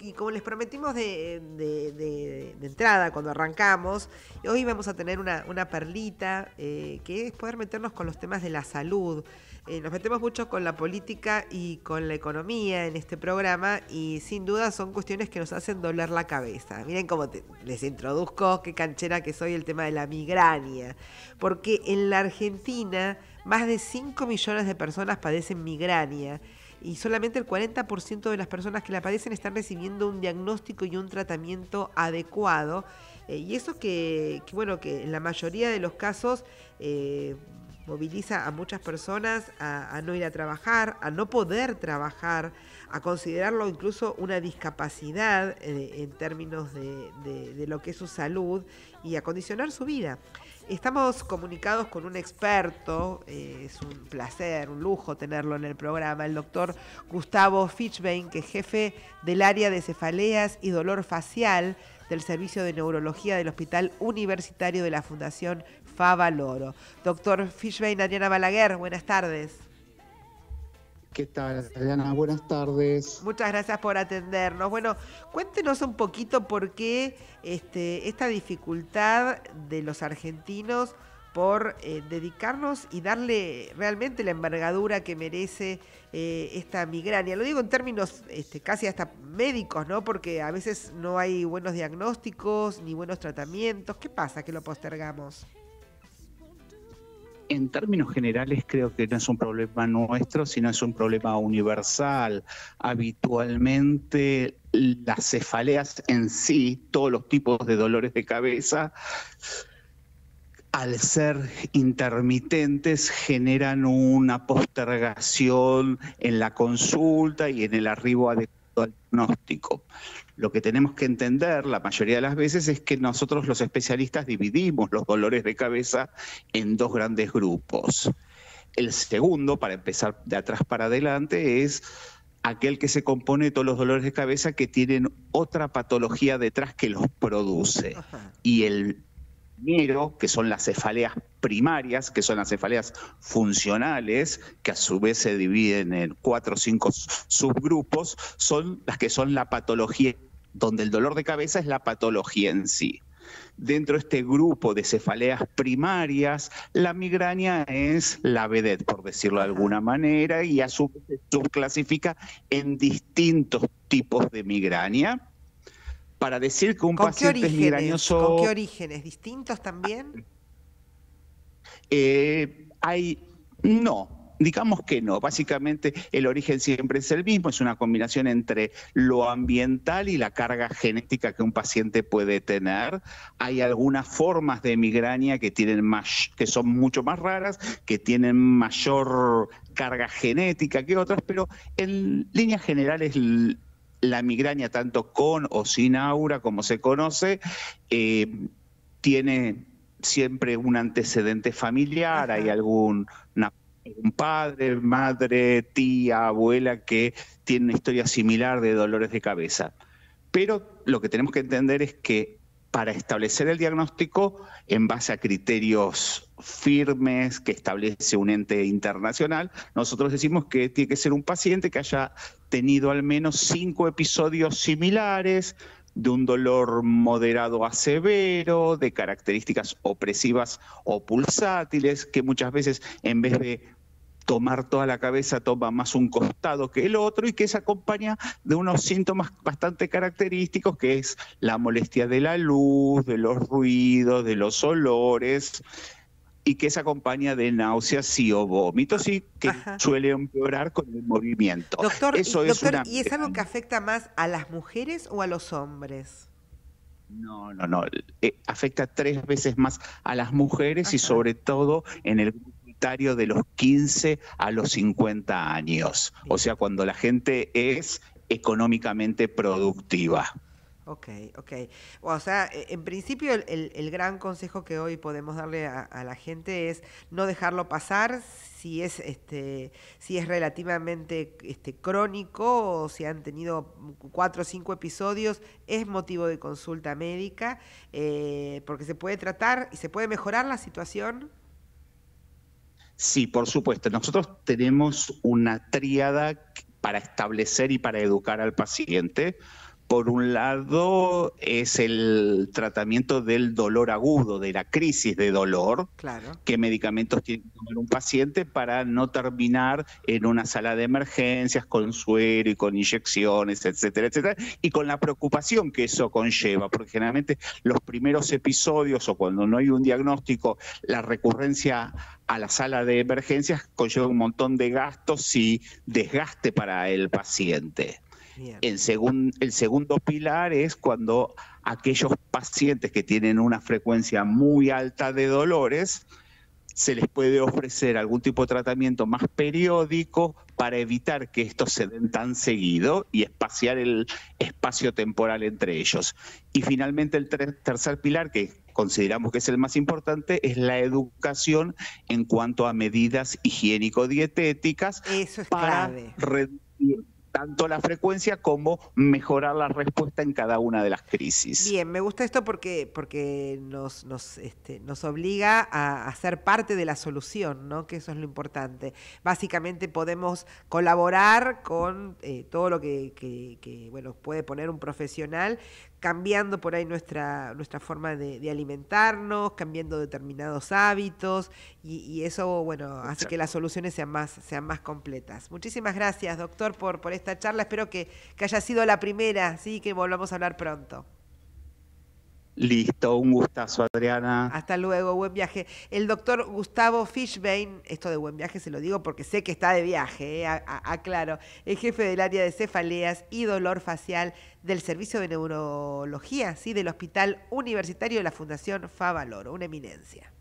y, como les prometimos de, entrada cuando arrancamos, hoy vamos a tener una, perlita eh, que es poder meternos con los temas de la salud. Eh, nos metemos mucho con la política y con la economía en este programa y sin duda son cuestiones que nos hacen doler la cabeza. Miren cómo les introduzco, qué canchera que soy, el tema de la migraña. Porque en la Argentina más de 5 millones de personas padecen migraña y solamente el 40% de las personas que la padecen están recibiendo un diagnóstico y un tratamiento adecuado. Eh, y eso que, bueno, que en la mayoría de los casos eh, moviliza a muchas personas a, no ir a trabajar, a no poder trabajar, a considerarlo incluso una discapacidad eh, en términos de, lo que es su salud y a condicionar su vida. Estamos comunicados con un experto, eh, es un placer, un lujo tenerlo en el programa, el doctor Gustavo Fitchbein, que es jefe del área de cefaleas y dolor facial del Servicio de Neurología del Hospital Universitario de la Fundación Favaloro. Doctor Fishbein, Adriana Balaguer, buenas tardes. ¿Qué tal, Adriana? Buenas tardes. Muchas gracias por atendernos. Bueno, cuéntenos un poquito por qué este, esta dificultad de los argentinos por eh, dedicarnos y darle realmente la envergadura que merece eh, esta migraña. Lo digo en términos este, casi hasta médicos, ¿no? Porque a veces no hay buenos diagnósticos ni buenos tratamientos. ¿Qué pasa que lo postergamos? En términos generales creo que no es un problema nuestro, sino es un problema universal. Habitualmente las cefaleas en sí, todos los tipos de dolores de cabeza, al ser intermitentes generan una postergación en la consulta y en el arribo adecuado al diagnóstico. Lo que tenemos que entender la mayoría de las veces es que nosotros los especialistas dividimos los dolores de cabeza en dos grandes grupos. El segundo, para empezar de atrás para adelante, es aquel que se compone de todos los dolores de cabeza que tienen otra patología detrás que los produce. Y el primero, que son las cefaleas primarias, que son las cefaleas funcionales, que a su vez se dividen en cuatro o cinco subgrupos, son las que son la patología, donde el dolor de cabeza es la patología en sí. Dentro de este grupo de cefaleas primarias, la migraña es la vedet, por decirlo de alguna manera, y a su vez se subclasifica en distintos tipos de migraña para decir que un paciente migrañoso. ¿Con qué orígenes? ¿Distintos también? Ah, eh, hay. No, digamos que no, básicamente el origen siempre es el mismo, es una combinación entre lo ambiental y la carga genética que un paciente puede tener. Hay algunas formas de migraña que tienen más que son mucho más raras, que tienen mayor carga genética que otras, pero en líneas generales la migraña, tanto con o sin aura, como se conoce, eh, tiene siempre un antecedente familiar, hay algún padre, madre, tía, abuela que tiene una historia similar de dolores de cabeza. Pero lo que tenemos que entender es que para establecer el diagnóstico en base a criterios firmes que establece un ente internacional, nosotros decimos que tiene que ser un paciente que haya tenido al menos cinco episodios similares de un dolor moderado a severo, de características opresivas o pulsátiles, que muchas veces en vez de tomar toda la cabeza, toma más un costado que el otro y que se acompaña de unos síntomas bastante característicos que es la molestia de la luz, de los ruidos, de los olores y que se acompaña de náuseas y o vómitos y que suele empeorar con el movimiento. Doctor, Eso y, es ¿y es algo que afecta más a las mujeres o a los hombres? No, no, no. Eh, afecta tres veces más a las mujeres y sobre todo en el de los 15 a los 50 años, o sea, cuando la gente es económicamente productiva. Ok, ok. O sea, e, en principio el, el, gran consejo que hoy podemos darle a, la gente es no dejarlo pasar si es, este, si es relativamente este, crónico o si han tenido cuatro o cinco episodios, es motivo de consulta médica, eh, porque se puede tratar y se puede mejorar la situación Sí, por supuesto. Nosotros tenemos una tríada para establecer y para educar al paciente. Por un lado es el tratamiento del dolor agudo, de la crisis de dolor, claro. qué medicamentos tiene que tomar un paciente para no terminar en una sala de emergencias con suero y con inyecciones, etcétera, etcétera, y con la preocupación que eso conlleva, porque generalmente los primeros episodios o cuando no hay un diagnóstico, la recurrencia a la sala de emergencias conlleva un montón de gastos y desgaste para el paciente. El, el segundo pilar es cuando aquellos pacientes que tienen una frecuencia muy alta de dolores, se les puede ofrecer algún tipo de tratamiento más periódico para evitar que estos se den tan seguido y espaciar el espacio temporal entre ellos. Y finalmente el tercer pilar, que consideramos que es el más importante, es la educación en cuanto a medidas higiénico-dietéticas para reducir tanto la frecuencia como mejorar la respuesta en cada una de las crisis. Bien, me gusta esto porque, porque nos, nos, este, nos obliga a, ser parte de la solución, ¿no? que eso es lo importante. Básicamente podemos colaborar con eh, todo lo que, bueno, puede poner un profesional cambiando por ahí nuestra, nuestra forma de, alimentarnos, cambiando determinados hábitos y, eso, bueno, hace que las soluciones sean más, sean más completas. Muchísimas gracias, doctor, por, por este esta charla. Espero que, haya sido la primera, ¿sí? que volvamos a hablar pronto. Listo, un gustazo, Adriana. Hasta luego, buen viaje. El doctor Gustavo Fishbane, esto de buen viaje se lo digo porque sé que está de viaje, eh, aclaro, el jefe del área de cefaleas y dolor facial del Servicio de Neurología, ¿sí? del Hospital Universitario de la Fundación Favaloro, una eminencia.